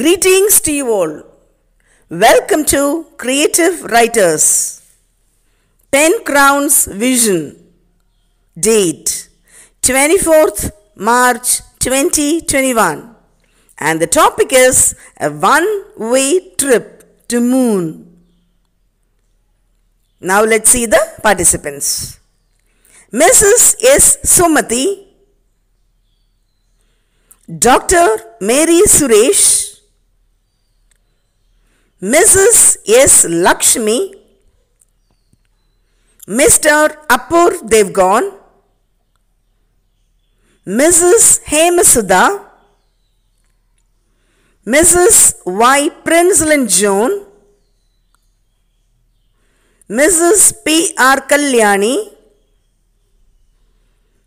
Greetings to you all. Welcome to Creative Writers. Pen Crowns Vision. Date 24th March 2021. And the topic is a one way trip to moon. Now let's see the participants. Mrs. S. Somati, Dr. Mary Suresh, Mrs. S. Lakshmi, Mr. Apur Devgon, Mrs. Hemasuda, Mrs. Y. Prinsland Joan, Mrs. P. R. Kalyani,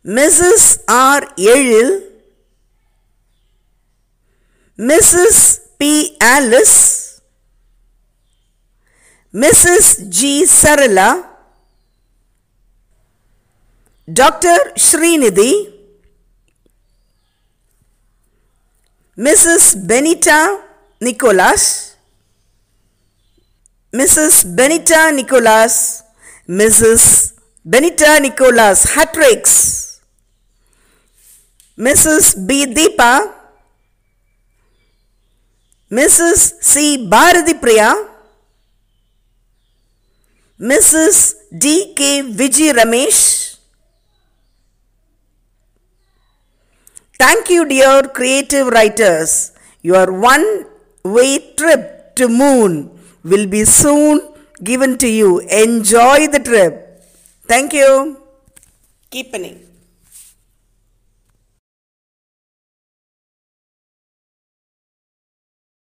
Mrs. R. Yelil, Mrs. P. Alice, Mrs. G. Sarala, Dr. Srinidhi, Mrs. Benita Nicholas, Mrs. Benita Nicholas, Mrs. Benita Nicholas Hatrix, Mrs. B. Deepa, Mrs. C. Bharati Priya, Mrs. D. K. Vijay Ramesh. Thank you, dear creative writers. Your one way trip to moon will be soon given to you. Enjoy the trip. Thank you. Keep Keepening.